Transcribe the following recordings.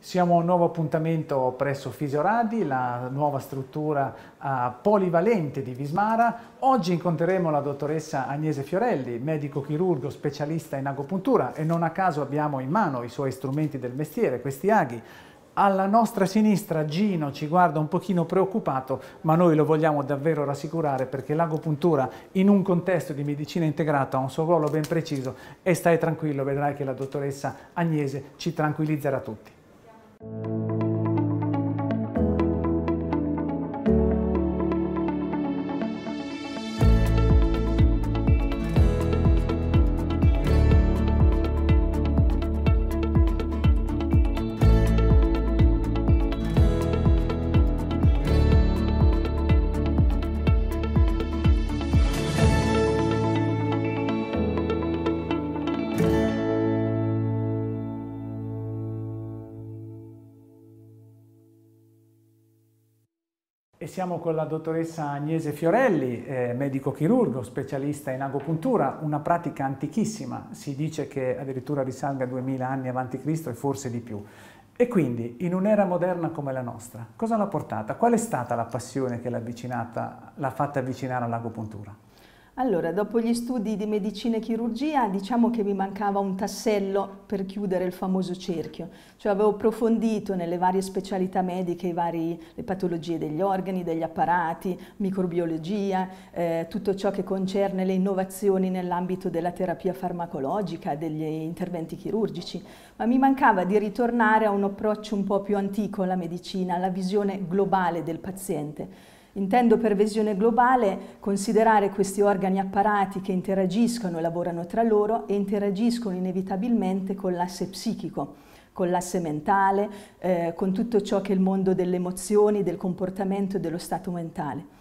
Siamo a un nuovo appuntamento presso Fisioradi, la nuova struttura uh, polivalente di Vismara. Oggi incontreremo la dottoressa Agnese Fiorelli, medico chirurgo specialista in agopuntura e non a caso abbiamo in mano i suoi strumenti del mestiere, questi aghi. Alla nostra sinistra Gino ci guarda un pochino preoccupato, ma noi lo vogliamo davvero rassicurare perché l'agopuntura in un contesto di medicina integrata ha un suo ruolo ben preciso e stai tranquillo, vedrai che la dottoressa Agnese ci tranquillizzerà tutti. Thank you. siamo con la dottoressa Agnese Fiorelli, eh, medico chirurgo, specialista in agopuntura, una pratica antichissima, si dice che addirittura risalga a 2000 anni avanti Cristo e forse di più. E quindi, in un'era moderna come la nostra, cosa l'ha portata? Qual è stata la passione che l'ha fatta avvicinare all'agopuntura? Allora, dopo gli studi di medicina e chirurgia, diciamo che mi mancava un tassello per chiudere il famoso cerchio, cioè avevo approfondito nelle varie specialità mediche vari, le patologie degli organi, degli apparati, microbiologia, eh, tutto ciò che concerne le innovazioni nell'ambito della terapia farmacologica, degli interventi chirurgici, ma mi mancava di ritornare a un approccio un po' più antico alla medicina, alla visione globale del paziente Intendo per visione globale considerare questi organi apparati che interagiscono e lavorano tra loro e interagiscono inevitabilmente con l'asse psichico, con l'asse mentale, eh, con tutto ciò che è il mondo delle emozioni, del comportamento e dello stato mentale.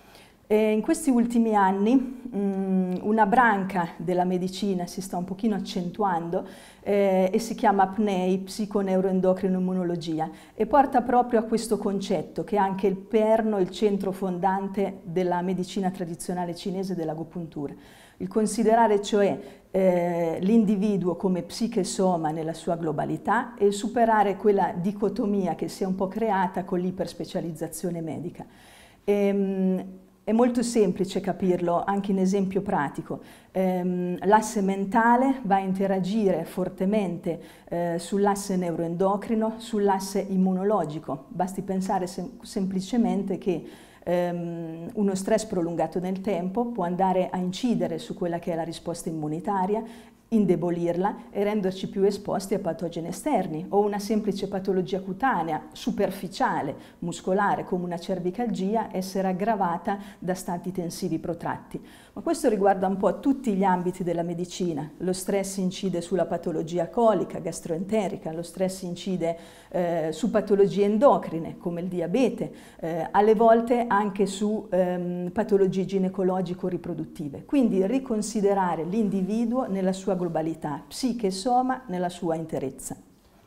E in questi ultimi anni mh, mm, una branca della medicina si sta un pochino accentuando eh, e si chiama PNEI, psiconeuroendocrinoimmunologia, e porta proprio a questo concetto che è anche il perno, il centro fondante della medicina tradizionale cinese dell'agopuntura. Il considerare cioè eh, l'individuo come psiche soma nella sua globalità e superare quella dicotomia che si è un po' creata con l'iperspecializzazione medica. E, ehm, è molto semplice capirlo anche in esempio pratico. Ehm, l'asse mentale va a interagire fortemente eh, sull'asse neuroendocrino, sull'asse immunologico. Basti pensare sem semplicemente che ehm, uno stress prolungato nel tempo può andare a incidere su quella che è la risposta immunitaria indebolirla e renderci più esposti a patogeni esterni o una semplice patologia cutanea, superficiale, muscolare come una cervicalgia essere aggravata da stati tensivi protratti. Ma questo riguarda un po' tutti gli ambiti della medicina. Lo stress incide sulla patologia colica, gastroenterica, lo stress incide eh, su patologie endocrine come il diabete, eh, alle volte anche su ehm, patologie ginecologico-riproduttive. Quindi riconsiderare l'individuo nella sua globalità, psiche e soma nella sua interezza.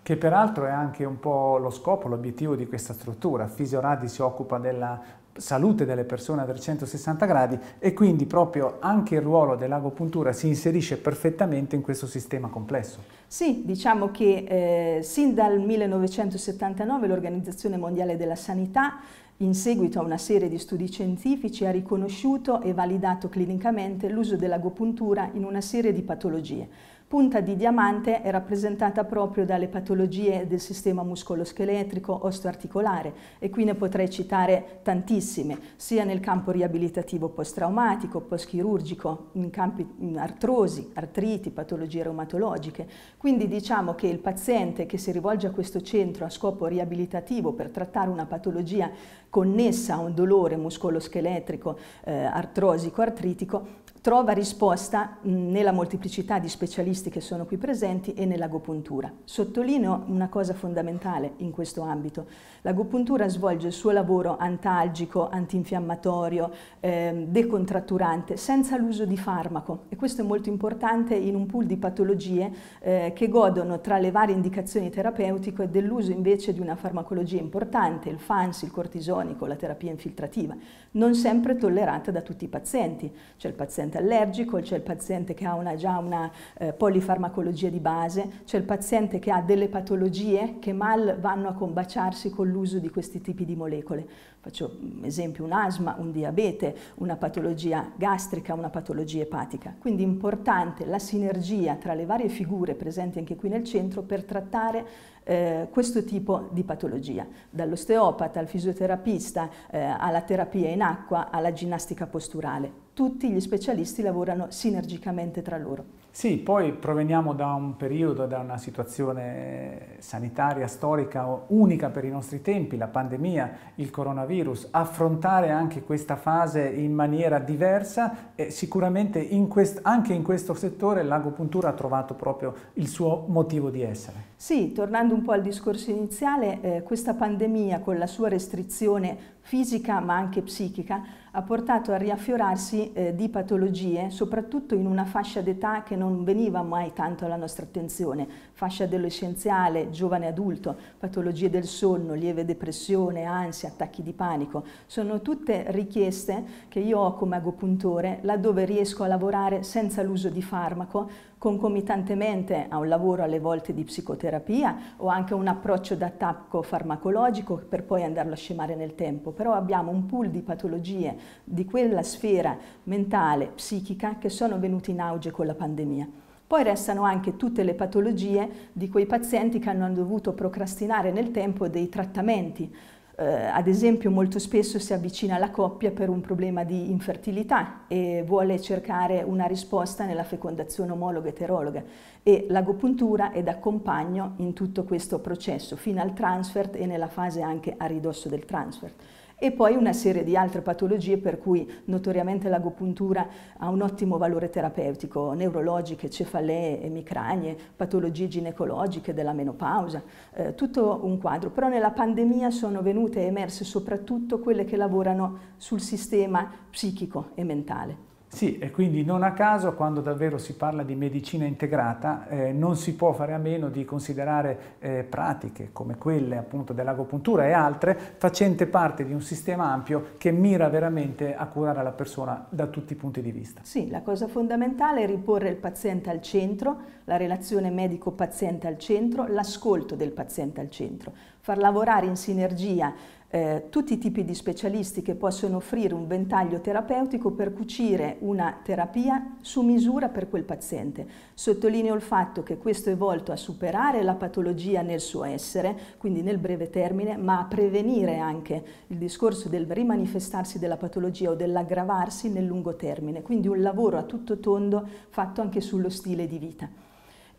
Che peraltro è anche un po' lo scopo, l'obiettivo di questa struttura. Fisioradi si occupa della salute delle persone a 360 gradi e quindi proprio anche il ruolo dell'agopuntura si inserisce perfettamente in questo sistema complesso. Sì, diciamo che eh, sin dal 1979 l'Organizzazione Mondiale della Sanità in seguito a una serie di studi scientifici ha riconosciuto e validato clinicamente l'uso dell'agopuntura in una serie di patologie, punta di diamante è rappresentata proprio dalle patologie del sistema muscoloscheletrico osteoarticolare e qui ne potrei citare tantissime, sia nel campo riabilitativo post-traumatico, post-chirurgico, in campi in artrosi, artriti, patologie reumatologiche. Quindi diciamo che il paziente che si rivolge a questo centro a scopo riabilitativo per trattare una patologia connessa a un dolore muscoloscheletrico, eh, artrosico, artritico, trova risposta nella molteplicità di specialisti che sono qui presenti e nell'agopuntura. Sottolineo una cosa fondamentale in questo ambito. L'agopuntura svolge il suo lavoro antalgico, antinfiammatorio, eh, decontratturante, senza l'uso di farmaco. E questo è molto importante in un pool di patologie eh, che godono tra le varie indicazioni terapeutiche dell'uso invece di una farmacologia importante, il FANS, il cortisonico, la terapia infiltrativa, non sempre tollerata da tutti i pazienti. C'è cioè, il paziente paziente allergico, c'è il paziente che ha una, già una eh, polifarmacologia di base, c'è il paziente che ha delle patologie che mal vanno a combaciarsi con l'uso di questi tipi di molecole. Faccio mm, esempio un asma, un diabete, una patologia gastrica, una patologia epatica. Quindi è importante la sinergia tra le varie figure presenti anche qui nel centro per trattare eh, questo tipo di patologia, dall'osteopata al fisioterapista eh, alla terapia in acqua alla ginnastica posturale tutti gli specialisti lavorano sinergicamente tra loro. Sì, poi proveniamo da un periodo, da una situazione eh, sanitaria storica unica per i nostri tempi, la pandemia, il coronavirus. Affrontare anche questa fase in maniera diversa, eh, sicuramente in anche in questo settore l'agopuntura ha trovato proprio il suo motivo di essere. Sì, tornando un po' al discorso iniziale, eh, questa pandemia con la sua restrizione fisica ma anche psichica ha portato a riaffiorarsi eh, di patologie, soprattutto in una fascia d'età che non veniva mai tanto alla nostra attenzione, fascia adolescenziale, giovane adulto, patologie del sonno, lieve depressione, ansia, attacchi di panico. Sono tutte richieste che io ho come agopuntore laddove riesco a lavorare senza l'uso di farmaco, concomitantemente a un lavoro alle volte di psicoterapia terapia o anche un approccio da tappo farmacologico per poi andarlo a scemare nel tempo, però abbiamo un pool di patologie di quella sfera mentale, psichica, che sono venute in auge con la pandemia. Poi restano anche tutte le patologie di quei pazienti che hanno dovuto procrastinare nel tempo dei trattamenti, eh, ad esempio molto spesso si avvicina alla coppia per un problema di infertilità e vuole cercare una risposta nella fecondazione omologa eterologa e l'agopuntura è da compagno in tutto questo processo fino al transfert e nella fase anche a ridosso del transfert e poi una serie di altre patologie per cui notoriamente l'agopuntura ha un ottimo valore terapeutico, neurologiche, cefalee, emicranie, patologie ginecologiche della menopausa, eh, tutto un quadro. Però nella pandemia sono venute e emerse soprattutto quelle che lavorano sul sistema psichico e mentale. Sì, e quindi non a caso quando davvero si parla di medicina integrata eh, non si può fare a meno di considerare eh, pratiche come quelle appunto dell'agopuntura e altre facente parte di un sistema ampio che mira veramente a curare la persona da tutti i punti di vista. Sì, la cosa fondamentale è riporre il paziente al centro, la relazione medico-paziente al centro, l'ascolto del paziente al centro, far lavorare in sinergia eh, tutti i tipi di specialisti che possono offrire un ventaglio terapeutico per cucire una terapia su misura per quel paziente. Sottolineo il fatto che questo è volto a superare la patologia nel suo essere, quindi nel breve termine, ma a prevenire anche il discorso del rimanifestarsi della patologia o dell'aggravarsi nel lungo termine, quindi un lavoro a tutto tondo fatto anche sullo stile di vita.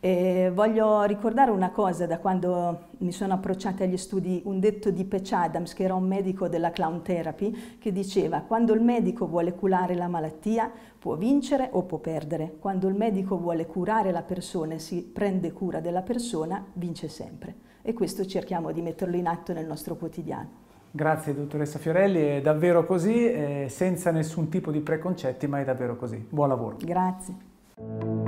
E voglio ricordare una cosa da quando mi sono approcciata agli studi, un detto di Patch Adams, che era un medico della clown therapy, che diceva quando il medico vuole curare la malattia può vincere o può perdere, quando il medico vuole curare la persona e si prende cura della persona vince sempre e questo cerchiamo di metterlo in atto nel nostro quotidiano. Grazie dottoressa Fiorelli, è davvero così, eh, senza nessun tipo di preconcetti, ma è davvero così. Buon lavoro. Grazie.